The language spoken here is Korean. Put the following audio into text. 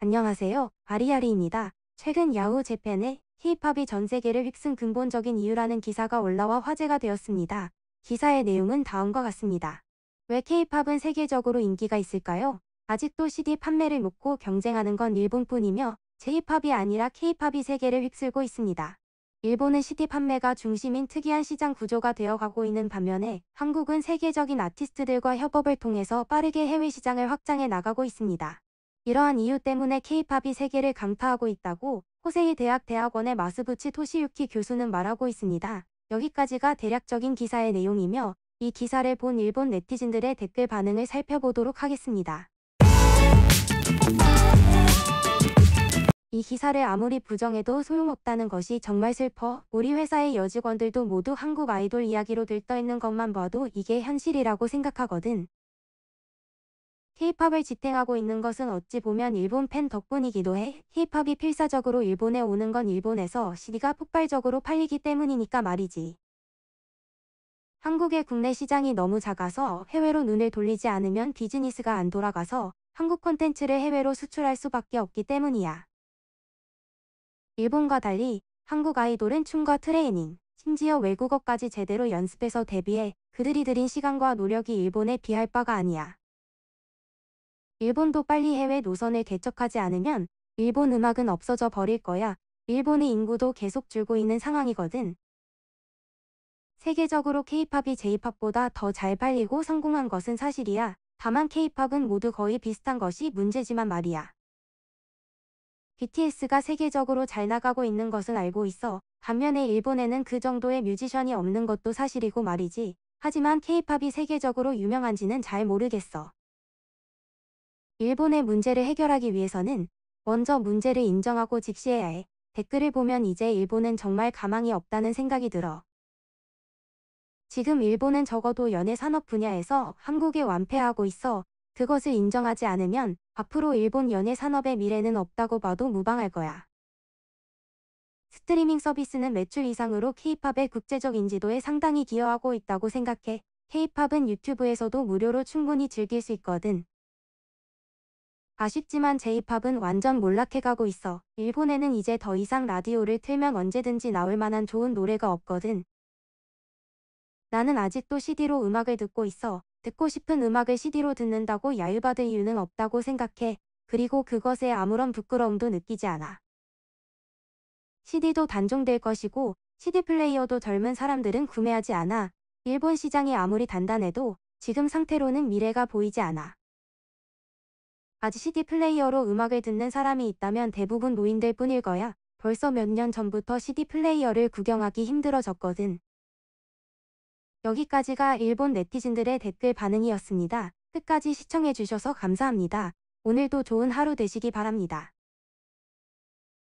안녕하세요. 아리아리입니다. 최근 야후 재팬에 힙합이 전 세계를 휩쓴 근본적인 이유라는 기사가 올라와 화제가 되었습니다. 기사의 내용은 다음과 같습니다. 왜케이팝은 세계적으로 인기가 있을까요? 아직도 CD 판매를 놓고 경쟁하는 건 일본뿐이며 제 J-팝이 아니라 케이팝이 세계를 휩쓸고 있습니다. 일본은 CD 판매가 중심인 특이한 시장 구조가 되어가고 있는 반면에 한국은 세계적인 아티스트들과 협업을 통해서 빠르게 해외 시장을 확장해 나가고 있습니다. 이러한 이유 때문에 케이팝이 세계를 강타하고 있다고 호세이 대학 대학원의 마스부치 토시유키 교수는 말하고 있습니다. 여기까지가 대략적인 기사의 내용이며 이 기사를 본 일본 네티즌들의 댓글 반응을 살펴보도록 하겠습니다. 이 기사를 아무리 부정해도 소용없다는 것이 정말 슬퍼. 우리 회사의 여직원들도 모두 한국 아이돌 이야기로 들떠있는 것만 봐도 이게 현실이라고 생각하거든. 케이팝을 지탱하고 있는 것은 어찌 보면 일본 팬 덕분이기도 해 케이팝이 필사적으로 일본에 오는 건 일본에서 CD가 폭발적으로 팔리기 때문이니까 말이지. 한국의 국내 시장이 너무 작아서 해외로 눈을 돌리지 않으면 비즈니스가 안 돌아가서 한국 콘텐츠를 해외로 수출할 수밖에 없기 때문이야. 일본과 달리 한국 아이돌은 춤과 트레이닝, 심지어 외국어까지 제대로 연습해서 데뷔해 그들이 들인 시간과 노력이 일본에 비할 바가 아니야. 일본도 빨리 해외 노선에 개척하지 않으면 일본 음악은 없어져 버릴 거야. 일본의 인구도 계속 줄고 있는 상황이거든. 세계적으로 케이팝이 제이팝보다 더 잘 팔리고 성공한 것은 사실이야. 다만 케이팝은 모두 거의 비슷한 것이 문제지만 말이야. BTS가 세계적으로 잘 나가고 있는 것은 알고 있어. 반면에 일본에는 그 정도의 뮤지션이 없는 것도 사실이고 말이지. 하지만 케이팝이 세계적으로 유명한지는 잘 모르겠어. 일본의 문제를 해결하기 위해서는 먼저 문제를 인정하고 직시해야 해. 댓글을 보면 이제 일본은 정말 가망이 없다는 생각이 들어. 지금 일본은 적어도 연예 산업 분야에서 한국에 완패하고 있어 그것을 인정하지 않으면 앞으로 일본 연예 산업의 미래는 없다고 봐도 무방할 거야. 스트리밍 서비스는 매출 이상으로 케이팝의 국제적 인지도에 상당히 기여하고 있다고 생각해. 케이팝은 유튜브에서도 무료로 충분히 즐길 수 있거든. 아쉽지만 J-팝은 완전 몰락해가고 있어. 일본에는 이제 더 이상 라디오를 틀면 언제든지 나올 만한 좋은 노래가 없거든. 나는 아직도 CD로 음악을 듣고 있어. 듣고 싶은 음악을 CD로 듣는다고 야유받을 이유는 없다고 생각해. 그리고 그것에 아무런 부끄러움도 느끼지 않아. CD도 단종될 것이고 CD 플레이어도 젊은 사람들은 구매하지 않아. 일본 시장이 아무리 단단해도 지금 상태로는 미래가 보이지 않아. 아직 CD 플레이어로 음악을 듣는 사람이 있다면 대부분 노인들 뿐일 거야. 벌써 몇 년 전부터 CD 플레이어를 구경하기 힘들어졌거든. 여기까지가 일본 네티즌들의 댓글 반응이었습니다. 끝까지 시청해주셔서 감사합니다. 오늘도 좋은 하루 되시기 바랍니다.